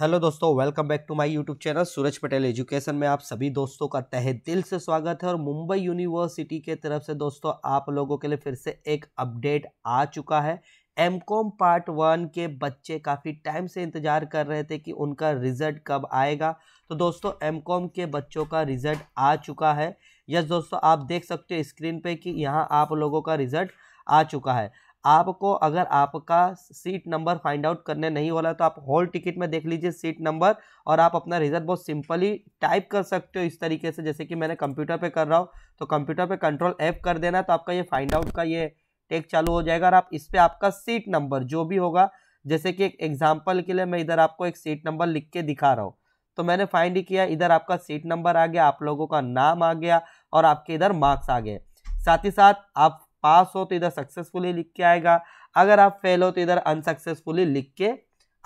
hello दोस्तों welcome back to my YouTube channel Suraj Patel Education में आप सभी दोस्तों का तहे दिल से स्वागत है और मुंबई यूनिवर्सिटी के तरफ से दोस्तों आप लोगों के लिए फिर से एक अपडेट आ चुका है एम कॉम पार्ट वन के बच्चे काफ़ी टाइम से इंतज़ार कर रहे थे कि उनका रिज़ल्ट कब आएगा तो दोस्तों एम कॉम के बच्चों का रिज़ल्ट आ चुका है यस दोस्तों आप देख सकते हो स्क्रीन पर कि यहाँ आप लोगों का रिज़ल्ट आ चुका है आपको अगर आपका सीट नंबर फाइंड आउट करने नहीं वाला तो आप हॉल टिकट में देख लीजिए सीट नंबर और आप अपना रिजल्ट बहुत सिंपली टाइप कर सकते हो इस तरीके से जैसे कि मैंने कंप्यूटर पे कर रहा हूँ तो कंप्यूटर पे कंट्रोल एफ कर देना तो आपका ये फाइंड आउट का ये टेक चालू हो जाएगा और आप इस पर आपका सीट नंबर जो भी होगा जैसे कि एक एग्जाम्पल के लिए मैं इधर आपको एक सीट नंबर लिख के दिखा रहा हूँ तो मैंने फाइंड किया इधर आपका सीट नंबर आ गया आप लोगों का नाम आ गया और आपके इधर मार्क्स आ गए साथ ही साथ आप पास हो तो इधर सक्सेसफुली लिख के आएगा अगर आप फेल हो तो इधर अनसक्सेसफुली लिख के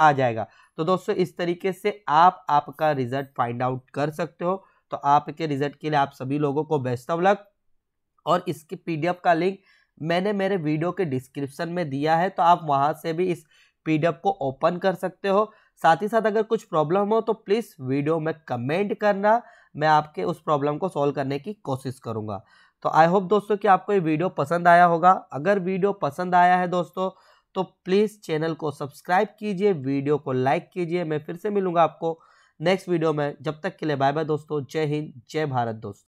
आ जाएगा तो दोस्तों इस तरीके से आप आपका रिजल्ट फाइंड आउट कर सकते हो तो आपके रिजल्ट के लिए आप सभी लोगों को बेस्ट ऑफ लक और इसकी पीडीएफ का लिंक मैंने मेरे वीडियो के डिस्क्रिप्शन में दिया है तो आप वहां से भी इस पीडीएफ को ओपन कर सकते हो साथ ही साथ अगर कुछ प्रॉब्लम हो तो प्लीज़ वीडियो में कमेंट करना मैं आपके उस प्रॉब्लम को सॉल्व करने की कोशिश करूँगा तो आई होप दोस्तों कि आपको ये वीडियो पसंद आया होगा अगर वीडियो पसंद आया है दोस्तों तो प्लीज़ चैनल को सब्सक्राइब कीजिए वीडियो को लाइक कीजिए मैं फिर से मिलूँगा आपको नेक्स्ट वीडियो में जब तक के लिए बाय बाय दोस्तों जय हिंद जय भारत दोस्तों